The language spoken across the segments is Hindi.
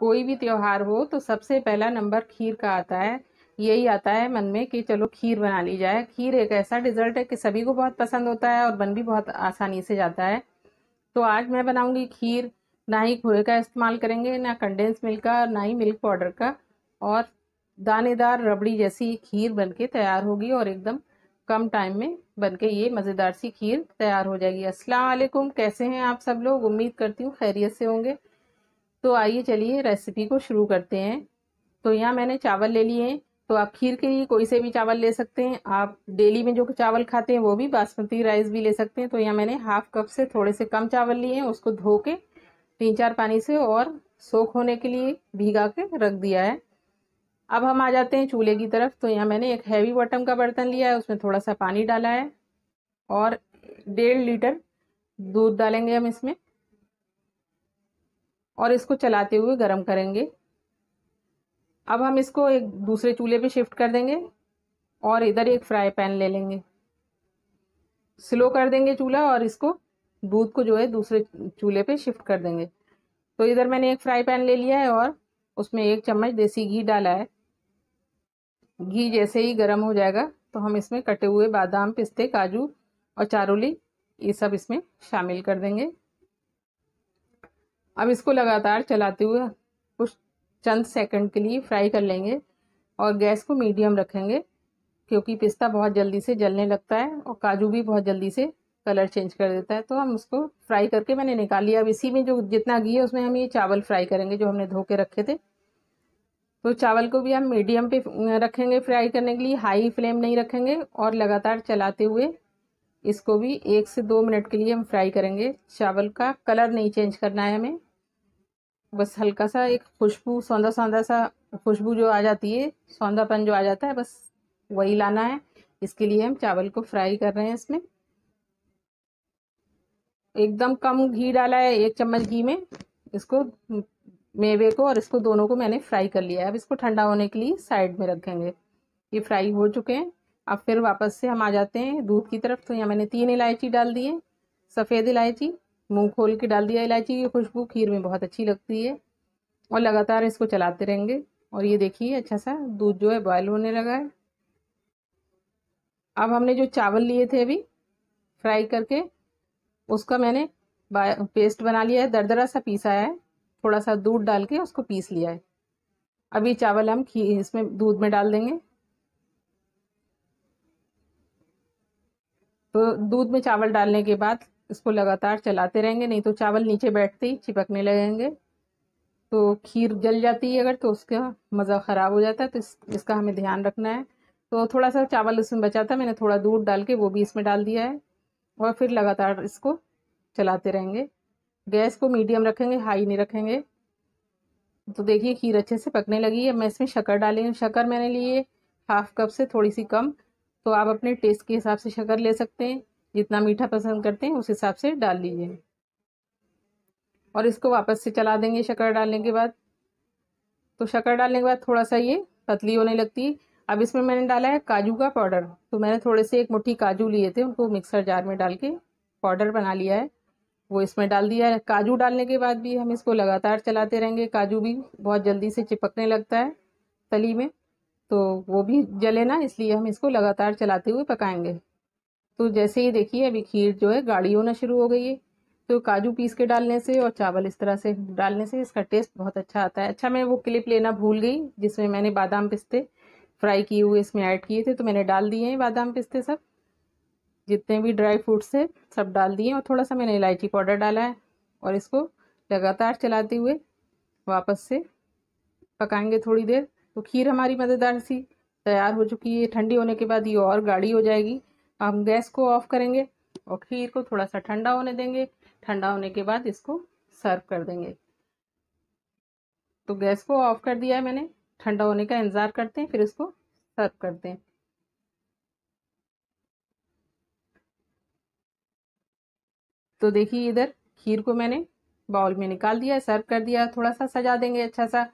कोई भी त्यौहार हो तो सबसे पहला नंबर खीर का आता है यही आता है मन में कि चलो खीर बना ली जाए खीर एक ऐसा डिज़र्ट है कि सभी को बहुत पसंद होता है और बन भी बहुत आसानी से जाता है तो आज मैं बनाऊंगी खीर ना ही खोए का इस्तेमाल करेंगे ना कंडेंस मिल्क का ना ही मिल्क पाउडर का और दानेदार रबड़ी जैसी खीर बनके तैयार होगी और एकदम कम टाइम में बनके ये मज़ेदार सी खीर तैयार हो जाएगी असलकुम कैसे हैं आप सब लोग उम्मीद करती हूँ खैरियत से होंगे तो आइए चलिए रेसिपी को शुरू करते हैं तो यहाँ मैंने चावल ले लिए तो आप खीर के लिए कोई से भी चावल ले सकते हैं आप डेली में जो चावल खाते हैं वो भी बासमती राइस भी ले सकते हैं तो यहाँ मैंने हाफ कप से थोड़े से कम चावल लिए हैं उसको धो के तीन चार पानी से और सोख होने के लिए भीगा के रख दिया है अब हम आ जाते हैं चूल्हे की तरफ तो यहाँ मैंने एक हैवी बॉटम का बर्तन लिया है उसमें थोड़ा सा पानी डाला है और डेढ़ लीटर दूध डालेंगे हम इसमें और इसको चलाते हुए गर्म करेंगे अब हम इसको एक दूसरे चूल्हे पे शिफ्ट कर देंगे और इधर एक फ्राई पैन ले लेंगे स्लो कर देंगे चूल्हा और इसको दूध को जो है दूसरे चूल्हे पे शिफ्ट कर देंगे तो इधर मैंने एक फ्राई पैन ले लिया है और उसमें एक चम्मच देसी घी डाला है घी जैसे ही गर्म हो जाएगा तो हम इसमें कटे हुए बादाम पिस्ते काजू और चारोली ये सब इसमें शामिल कर देंगे अब इसको लगातार चलाते हुए कुछ चंद सेकंड के लिए फ्राई कर लेंगे और गैस को मीडियम रखेंगे क्योंकि पिस्ता बहुत जल्दी से जलने लगता है और काजू भी बहुत जल्दी से कलर चेंज कर देता है तो हम उसको फ्राई करके मैंने निकाल लिया अब इसी में जो जितना घी है उसमें हम ये चावल फ्राई करेंगे जो हमने धो के रखे थे तो चावल को भी हम मीडियम पे रखेंगे फ्राई करने के लिए हाई फ्लेम नहीं रखेंगे और लगातार चलाते हुए इसको भी एक से दो मिनट के लिए हम फ्राई करेंगे चावल का कलर नहीं चेंज करना है हमें बस हल्का सा एक खुशबू सौंदा सौंदा सा खुशबू जो आ जाती है सौंदापन जो आ जाता है बस वही लाना है इसके लिए हम चावल को फ्राई कर रहे हैं इसमें एकदम कम घी डाला है एक चम्मच घी में इसको मेवे को और इसको दोनों को मैंने फ्राई कर लिया है अब इसको ठंडा होने के लिए साइड में रखेंगे ये फ्राई हो चुके हैं अब फिर वापस से हम आ जाते हैं दूध की तरफ तो यहाँ मैंने तीन इलायची डाल दिए सफ़ेद इलायची मुंह खोल के डाल दिया इलायची की खुशबू खीर में बहुत अच्छी लगती है और लगातार इसको चलाते रहेंगे और ये देखिए अच्छा सा दूध जो है बॉयल होने लगा है अब हमने जो चावल लिए थे अभी फ्राई करके उसका मैंने पेस्ट बना लिया है दरदरा सा पीसा है थोड़ा सा दूध डाल के उसको पीस लिया है अभी चावल हम खी इसमें दूध में डाल देंगे तो दूध में चावल डालने के बाद इसको लगातार चलाते रहेंगे नहीं तो चावल नीचे बैठते ही चिपकने लगेंगे तो खीर जल जाती है अगर तो उसका मज़ा ख़राब हो जाता है तो इस, इसका हमें ध्यान रखना है तो थोड़ा सा चावल उसमें बचा था मैंने थोड़ा दूध डाल के वो भी इसमें डाल दिया है और फिर लगातार इसको चलाते रहेंगे गैस को मीडियम रखेंगे हाई नहीं रखेंगे तो देखिए खीर अच्छे से पकने लगी है मैं इसमें शक्कर डाली हूँ शक्कर मैंने लिए हाफ कप से थोड़ी सी कम तो आप अपने टेस्ट के हिसाब से शक्कर ले सकते हैं जितना मीठा पसंद करते हैं उस हिसाब से डाल लीजिए और इसको वापस से चला देंगे शक्कर डालने के बाद तो शक्कर डालने के बाद थोड़ा सा ये पतली होने लगती है अब इसमें मैंने डाला है काजू का पाउडर तो मैंने थोड़े से एक मुट्ठी काजू लिए थे उनको मिक्सर जार में डाल के पाउडर बना लिया है वो इसमें डाल दिया है काजू डालने के बाद भी हम इसको लगातार चलाते रहेंगे काजू भी बहुत जल्दी से चिपकने लगता है तली में तो वो भी जले ना इसलिए हम इसको लगातार चलाते हुए पकाएंगे तो जैसे ही देखिए अभी खीर जो है गाढ़ी होना शुरू हो गई है तो काजू पीस के डालने से और चावल इस तरह से डालने से इसका टेस्ट बहुत अच्छा आता है अच्छा मैं वो क्लिप लेना भूल गई जिसमें मैंने बादाम पिस्ते फ्राई किए हुए इसमें ऐड किए थे तो मैंने डाल दिए हैं बादाम पिस्ते सब जितने भी ड्राई फ्रूट्स है सब डाल दिए और थोड़ा सा मैंने इलायची पाउडर डाला है और इसको लगातार चलाते हुए वापस से पकाएंगे थोड़ी देर तो खीर हमारी मज़ेदार सी तैयार हो चुकी है ठंडी होने के बाद ये और गाढ़ी हो जाएगी हम गैस को ऑफ करेंगे और खीर को थोड़ा सा ठंडा होने देंगे ठंडा होने के बाद इसको सर्व कर देंगे तो गैस को ऑफ कर दिया है मैंने ठंडा होने का इंतज़ार करते हैं फिर इसको सर्व करते हैं तो देखिए इधर खीर को मैंने बाउल में निकाल दिया सर्व कर दिया थोड़ा सा सजा देंगे अच्छा सा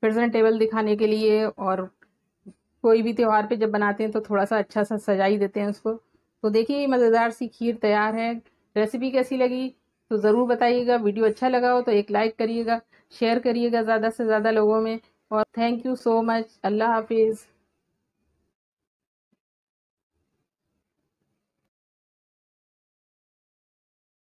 प्रेजेंटेबल दिखाने के लिए और कोई भी त्यौहार पे जब बनाते हैं तो थोड़ा सा अच्छा सा सजा ही देते हैं उसको तो देखिए मज़ेदार सी खीर तैयार है रेसिपी कैसी लगी तो ज़रूर बताइएगा वीडियो अच्छा लगा हो तो एक लाइक करिएगा शेयर करिएगा ज़्यादा से ज़्यादा लोगों में और थैंक यू सो मच अल्लाह हाफिज़